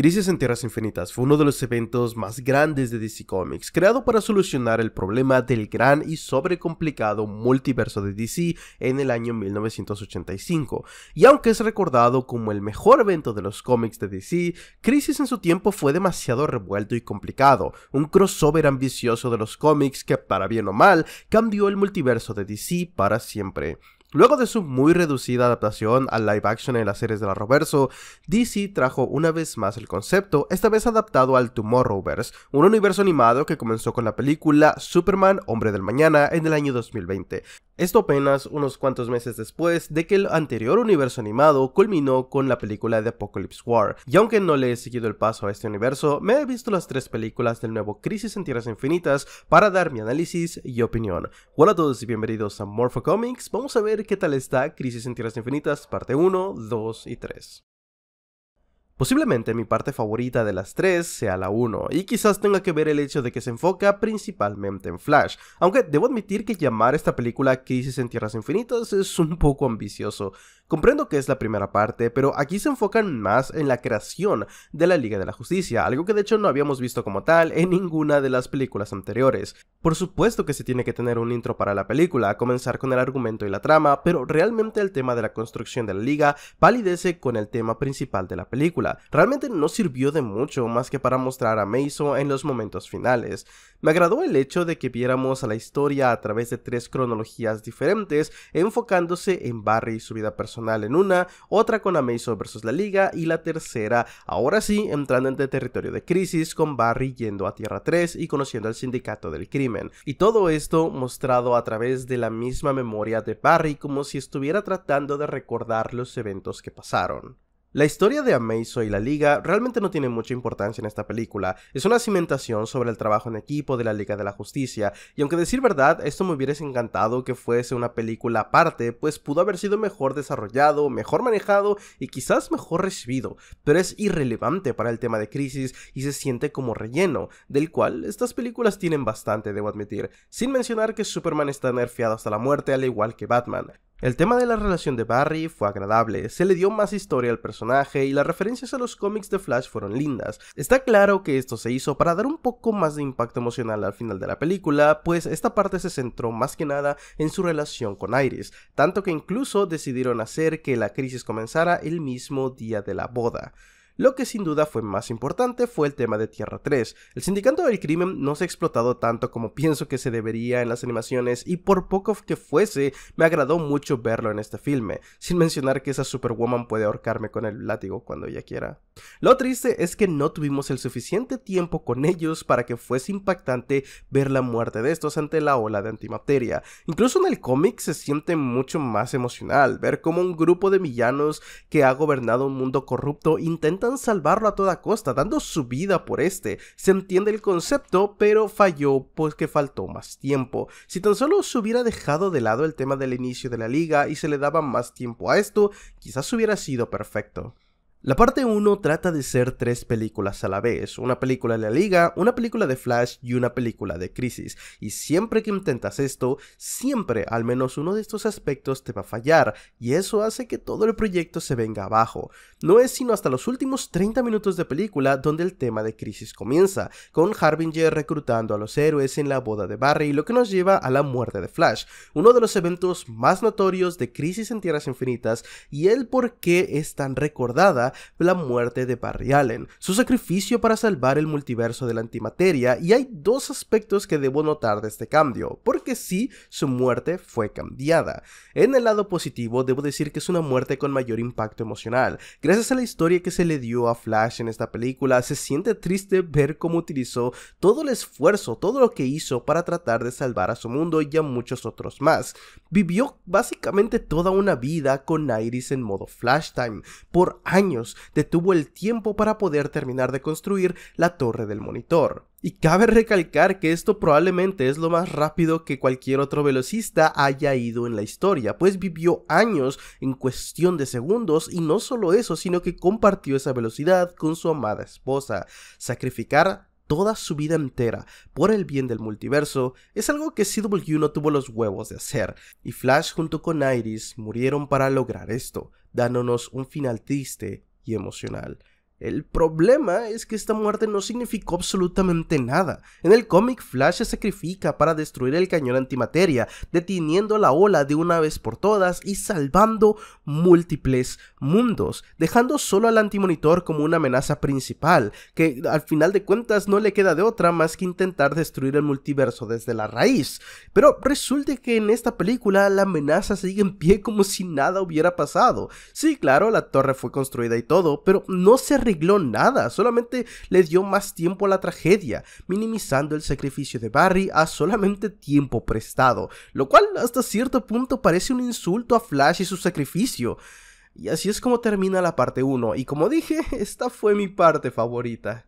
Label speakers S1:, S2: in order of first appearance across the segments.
S1: Crisis en Tierras Infinitas fue uno de los eventos más grandes de DC Comics, creado para solucionar el problema del gran y sobrecomplicado multiverso de DC en el año 1985. Y aunque es recordado como el mejor evento de los cómics de DC, Crisis en su tiempo fue demasiado revuelto y complicado, un crossover ambicioso de los cómics que, para bien o mal, cambió el multiverso de DC para siempre. Luego de su muy reducida adaptación al live action en las series de la Roverso, DC trajo una vez más el concepto, esta vez adaptado al Tomorrowverse, un universo animado que comenzó con la película Superman Hombre del Mañana en el año 2020. Esto apenas unos cuantos meses después de que el anterior universo animado culminó con la película de Apocalypse War. Y aunque no le he seguido el paso a este universo, me he visto las tres películas del nuevo Crisis en Tierras Infinitas para dar mi análisis y opinión. Hola a todos y bienvenidos a Morpho Comics. Vamos a ver qué tal está Crisis en Tierras Infinitas parte 1, 2 y 3. Posiblemente mi parte favorita de las tres sea la 1, y quizás tenga que ver el hecho de que se enfoca principalmente en Flash, aunque debo admitir que llamar esta película Crisis en Tierras Infinitas es un poco ambicioso. Comprendo que es la primera parte, pero aquí se enfocan más en la creación de la Liga de la Justicia, algo que de hecho no habíamos visto como tal en ninguna de las películas anteriores. Por supuesto que se tiene que tener un intro para la película, comenzar con el argumento y la trama, pero realmente el tema de la construcción de la Liga palidece con el tema principal de la película. Realmente no sirvió de mucho más que para mostrar a Meiso en los momentos finales. Me agradó el hecho de que viéramos a la historia a través de tres cronologías diferentes, enfocándose en Barry y su vida personal en una, otra con Amazo versus la Liga y la tercera, ahora sí, entrando en territorio de crisis con Barry yendo a Tierra 3 y conociendo al sindicato del crimen. Y todo esto mostrado a través de la misma memoria de Barry como si estuviera tratando de recordar los eventos que pasaron. La historia de Amazo y la Liga realmente no tiene mucha importancia en esta película, es una cimentación sobre el trabajo en equipo de la Liga de la Justicia, y aunque decir verdad, esto me hubiese encantado que fuese una película aparte, pues pudo haber sido mejor desarrollado, mejor manejado y quizás mejor recibido, pero es irrelevante para el tema de crisis y se siente como relleno, del cual estas películas tienen bastante, debo admitir, sin mencionar que Superman está nerfeado hasta la muerte al igual que Batman. El tema de la relación de Barry fue agradable, se le dio más historia al personaje y las referencias a los cómics de Flash fueron lindas. Está claro que esto se hizo para dar un poco más de impacto emocional al final de la película, pues esta parte se centró más que nada en su relación con Iris, tanto que incluso decidieron hacer que la crisis comenzara el mismo día de la boda. Lo que sin duda fue más importante fue el tema de Tierra 3. El sindicato del crimen no se ha explotado tanto como pienso que se debería en las animaciones y por poco que fuese, me agradó mucho verlo en este filme, sin mencionar que esa Superwoman puede ahorcarme con el látigo cuando ella quiera. Lo triste es que no tuvimos el suficiente tiempo con ellos para que fuese impactante ver la muerte de estos ante la ola de antimateria. Incluso en el cómic se siente mucho más emocional ver cómo un grupo de villanos que ha gobernado un mundo corrupto intenta salvarlo a toda costa, dando su vida por este. Se entiende el concepto, pero falló porque faltó más tiempo. Si tan solo se hubiera dejado de lado el tema del inicio de la liga y se le daba más tiempo a esto, quizás hubiera sido perfecto. La parte 1 trata de ser tres películas a la vez, una película de la liga, una película de Flash y una película de Crisis, y siempre que intentas esto, siempre al menos uno de estos aspectos te va a fallar, y eso hace que todo el proyecto se venga abajo. No es sino hasta los últimos 30 minutos de película donde el tema de Crisis comienza, con Harbinger reclutando a los héroes en la boda de Barry, lo que nos lleva a la muerte de Flash, uno de los eventos más notorios de Crisis en Tierras Infinitas y el por qué es tan recordada la muerte de Barry Allen, su sacrificio para salvar el multiverso de la antimateria, y hay dos aspectos que debo notar de este cambio, porque sí, su muerte fue cambiada. En el lado positivo, debo decir que es una muerte con mayor impacto emocional. Gracias a la historia que se le dio a Flash en esta película, se siente triste ver cómo utilizó todo el esfuerzo, todo lo que hizo para tratar de salvar a su mundo y a muchos otros más. Vivió básicamente toda una vida con Iris en modo Flash Time por años detuvo el tiempo para poder terminar de construir la torre del monitor. Y cabe recalcar que esto probablemente es lo más rápido que cualquier otro velocista haya ido en la historia, pues vivió años en cuestión de segundos y no solo eso, sino que compartió esa velocidad con su amada esposa. Sacrificar toda su vida entera por el bien del multiverso es algo que CW no tuvo los huevos de hacer, y Flash junto con Iris murieron para lograr esto, dándonos un final triste emocional el problema es que esta muerte no significó absolutamente nada. En el cómic, Flash se sacrifica para destruir el cañón antimateria, deteniendo la ola de una vez por todas y salvando múltiples mundos, dejando solo al antimonitor como una amenaza principal, que al final de cuentas no le queda de otra más que intentar destruir el multiverso desde la raíz. Pero resulta que en esta película la amenaza sigue en pie como si nada hubiera pasado. Sí, claro, la torre fue construida y todo, pero no se arregló nada, solamente le dio más tiempo a la tragedia, minimizando el sacrificio de Barry a solamente tiempo prestado, lo cual hasta cierto punto parece un insulto a Flash y su sacrificio. Y así es como termina la parte 1, y como dije, esta fue mi parte favorita.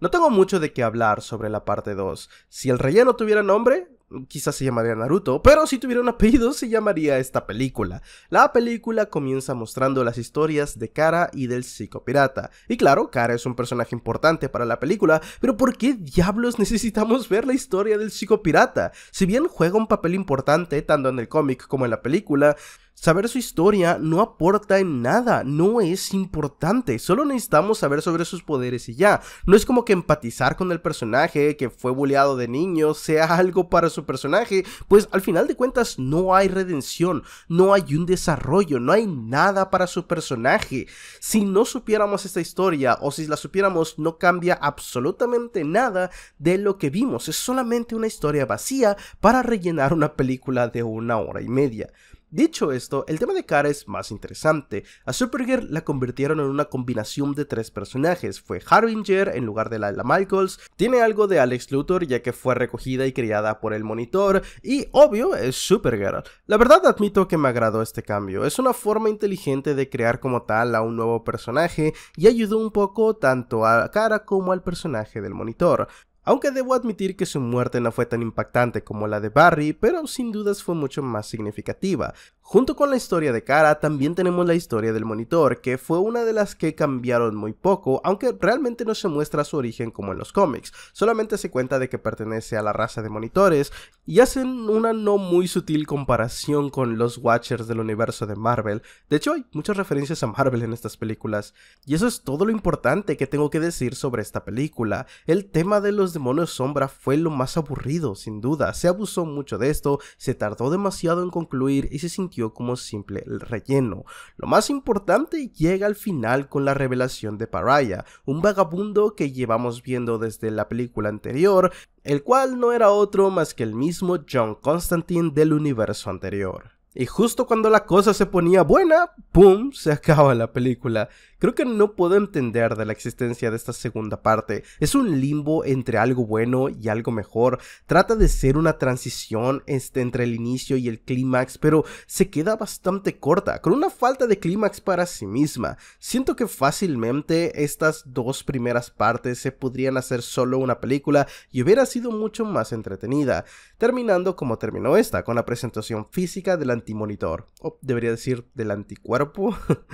S1: No tengo mucho de qué hablar sobre la parte 2. Si el relleno tuviera nombre, quizás se llamaría Naruto, pero si tuviera un apellido se llamaría esta película. La película comienza mostrando las historias de Kara y del Pirata. Y claro, Kara es un personaje importante para la película, pero ¿por qué diablos necesitamos ver la historia del Pirata? Si bien juega un papel importante tanto en el cómic como en la película, Saber su historia no aporta en nada, no es importante, solo necesitamos saber sobre sus poderes y ya. No es como que empatizar con el personaje que fue Buleado de niño sea algo para su personaje, pues al final de cuentas no hay redención, no hay un desarrollo, no hay nada para su personaje. Si no supiéramos esta historia o si la supiéramos no cambia absolutamente nada de lo que vimos, es solamente una historia vacía para rellenar una película de una hora y media. Dicho esto, el tema de Kara es más interesante. A Supergirl la convirtieron en una combinación de tres personajes. Fue Harbinger en lugar de la Michaels, tiene algo de Alex Luthor ya que fue recogida y criada por el monitor, y obvio es Supergirl. La verdad admito que me agradó este cambio. Es una forma inteligente de crear como tal a un nuevo personaje y ayudó un poco tanto a Kara como al personaje del monitor. Aunque debo admitir que su muerte no fue tan impactante como la de Barry, pero sin dudas fue mucho más significativa, Junto con la historia de Cara, también tenemos la historia del monitor, que fue una de las que cambiaron muy poco, aunque realmente no se muestra su origen como en los cómics, solamente se cuenta de que pertenece a la raza de monitores y hacen una no muy sutil comparación con los Watchers del universo de Marvel. De hecho, hay muchas referencias a Marvel en estas películas, y eso es todo lo importante que tengo que decir sobre esta película. El tema de los demonios sombra fue lo más aburrido, sin duda, se abusó mucho de esto, se tardó demasiado en concluir y se sintió como simple relleno. Lo más importante llega al final con la revelación de Pariah, un vagabundo que llevamos viendo desde la película anterior, el cual no era otro más que el mismo John Constantine del universo anterior. Y justo cuando la cosa se ponía buena, ¡pum! se acaba la película. Creo que no puedo entender de la existencia de esta segunda parte. Es un limbo entre algo bueno y algo mejor. Trata de ser una transición este, entre el inicio y el clímax, pero se queda bastante corta, con una falta de clímax para sí misma. Siento que fácilmente estas dos primeras partes se podrían hacer solo una película y hubiera sido mucho más entretenida, terminando como terminó esta, con la presentación física de la antimonitor. O debería decir del anticuerpo.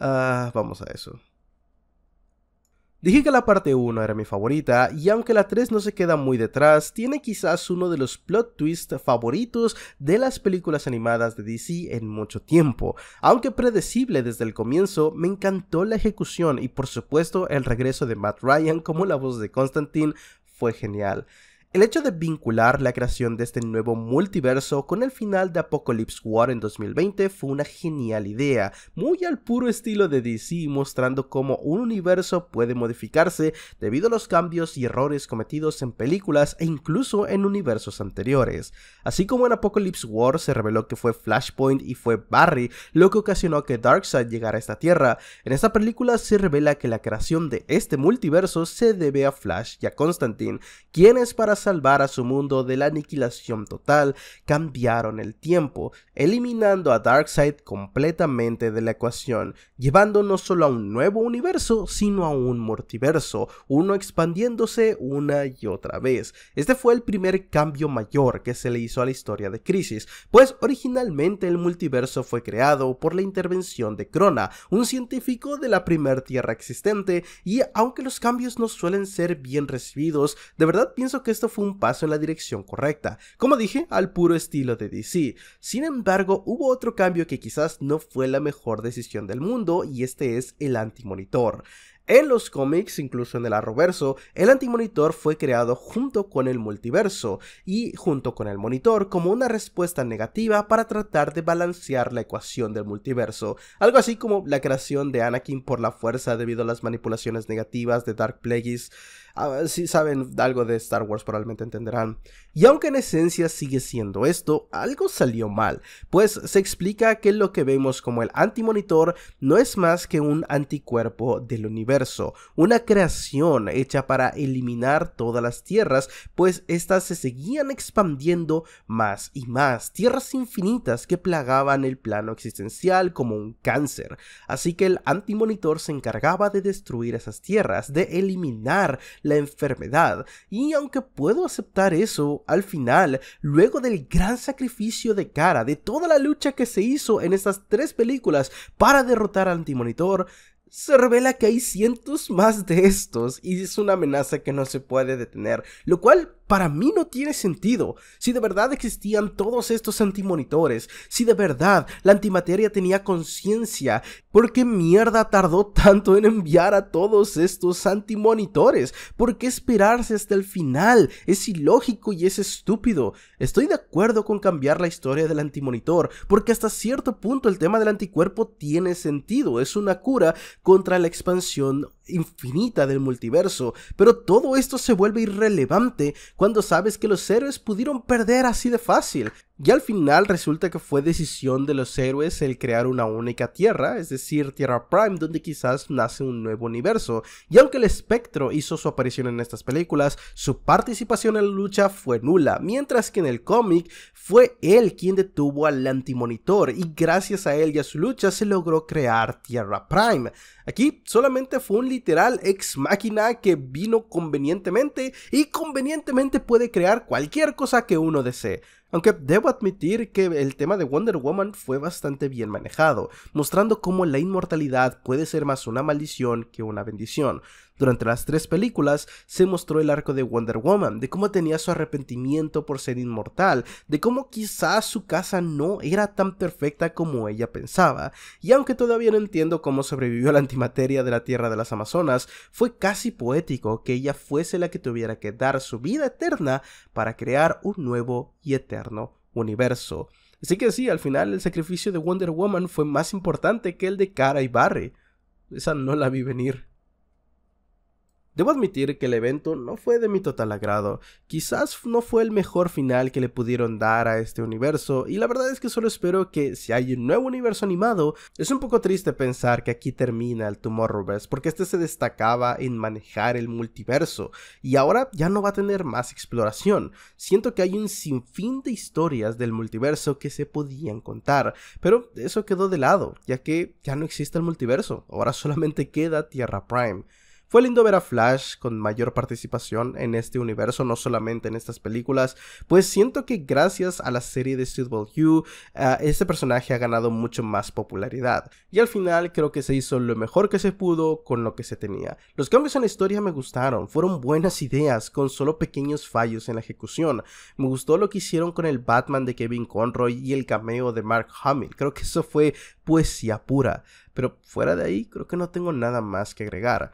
S1: Ah, vamos a eso. Dije que la parte 1 era mi favorita, y aunque la 3 no se queda muy detrás, tiene quizás uno de los plot twists favoritos de las películas animadas de DC en mucho tiempo. Aunque predecible desde el comienzo, me encantó la ejecución y por supuesto el regreso de Matt Ryan como la voz de Constantine fue genial. El hecho de vincular la creación de este nuevo multiverso con el final de Apocalypse War en 2020 fue una genial idea, muy al puro estilo de DC, mostrando cómo un universo puede modificarse debido a los cambios y errores cometidos en películas e incluso en universos anteriores. Así como en Apocalypse War se reveló que fue Flashpoint y fue Barry lo que ocasionó que Darkseid llegara a esta tierra, en esta película se revela que la creación de este multiverso se debe a Flash y a Constantine, quienes para salvar a su mundo de la aniquilación total, cambiaron el tiempo, eliminando a Darkseid completamente de la ecuación, llevando no solo a un nuevo universo, sino a un multiverso, uno expandiéndose una y otra vez. Este fue el primer cambio mayor que se le hizo a la historia de Crisis, pues originalmente el multiverso fue creado por la intervención de Crona, un científico de la primera Tierra existente, y aunque los cambios no suelen ser bien recibidos, de verdad pienso que esto fue un paso en la dirección correcta, como dije, al puro estilo de DC. Sin embargo, hubo otro cambio que quizás no fue la mejor decisión del mundo y este es el antimonitor. En los cómics, incluso en el arroverso, el antimonitor fue creado junto con el multiverso y junto con el monitor como una respuesta negativa para tratar de balancear la ecuación del multiverso, algo así como la creación de Anakin por la fuerza debido a las manipulaciones negativas de Dark Plagueis Ah, si saben algo de Star Wars probablemente entenderán. Y aunque en esencia sigue siendo esto, algo salió mal, pues se explica que lo que vemos como el antimonitor no es más que un anticuerpo del universo, una creación hecha para eliminar todas las tierras, pues éstas se seguían expandiendo más y más, tierras infinitas que plagaban el plano existencial como un cáncer. Así que el antimonitor se encargaba de destruir esas tierras, de eliminar la enfermedad. Y aunque puedo aceptar eso, al final, luego del gran sacrificio de cara, de toda la lucha que se hizo en estas tres películas para derrotar al antimonitor, se revela que hay cientos más de estos y es una amenaza que no se puede detener, lo cual para mí no tiene sentido. Si de verdad existían todos estos antimonitores, si de verdad la antimateria tenía conciencia, ¿por qué mierda tardó tanto en enviar a todos estos antimonitores? ¿Por qué esperarse hasta el final? Es ilógico y es estúpido. Estoy de acuerdo con cambiar la historia del antimonitor, porque hasta cierto punto el tema del anticuerpo tiene sentido. Es una cura contra la expansión infinita del multiverso, pero todo esto se vuelve irrelevante cuando sabes que los héroes pudieron perder así de fácil. Y al final resulta que fue decisión de los héroes el crear una única Tierra, es decir, Tierra Prime, donde quizás nace un nuevo universo. Y aunque el espectro hizo su aparición en estas películas, su participación en la lucha fue nula, mientras que en el cómic fue él quien detuvo al antimonitor y gracias a él y a su lucha se logró crear Tierra Prime. Aquí solamente fue un literal ex máquina que vino convenientemente y convenientemente puede crear cualquier cosa que uno desee. Aunque debo admitir que el tema de Wonder Woman fue bastante bien manejado, mostrando cómo la inmortalidad puede ser más una maldición que una bendición, durante las tres películas se mostró el arco de Wonder Woman, de cómo tenía su arrepentimiento por ser inmortal, de cómo quizás su casa no era tan perfecta como ella pensaba, y aunque todavía no entiendo cómo sobrevivió a la antimateria de la Tierra de las Amazonas, fue casi poético que ella fuese la que tuviera que dar su vida eterna para crear un nuevo y eterno universo. Así que sí, al final el sacrificio de Wonder Woman fue más importante que el de Kara y Barry. Esa no la vi venir. Debo admitir que el evento no fue de mi total agrado, quizás no fue el mejor final que le pudieron dar a este universo, y la verdad es que solo espero que si hay un nuevo universo animado, es un poco triste pensar que aquí termina el Tomorrowverse, porque este se destacaba en manejar el multiverso, y ahora ya no va a tener más exploración. Siento que hay un sinfín de historias del multiverso que se podían contar, pero eso quedó de lado, ya que ya no existe el multiverso, ahora solamente queda Tierra Prime. Fue lindo ver a Flash con mayor participación en este universo, no solamente en estas películas, pues siento que gracias a la serie de Suitable Hue, eh, este personaje ha ganado mucho más popularidad. Y al final creo que se hizo lo mejor que se pudo con lo que se tenía. Los cambios en la historia me gustaron, fueron buenas ideas con solo pequeños fallos en la ejecución. Me gustó lo que hicieron con el Batman de Kevin Conroy y el cameo de Mark Hamill. Creo que eso fue poesía pura. Pero fuera de ahí, creo que no tengo nada más que agregar.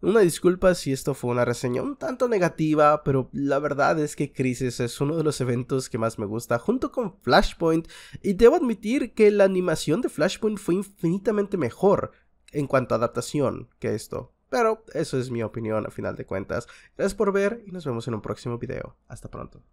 S1: Una disculpa si esto fue una reseña un tanto negativa, pero la verdad es que Crisis es uno de los eventos que más me gusta, junto con Flashpoint, y debo admitir que la animación de Flashpoint fue infinitamente mejor en cuanto a adaptación que esto. Pero eso es mi opinión a final de cuentas. Gracias por ver y nos vemos en un próximo video. Hasta pronto.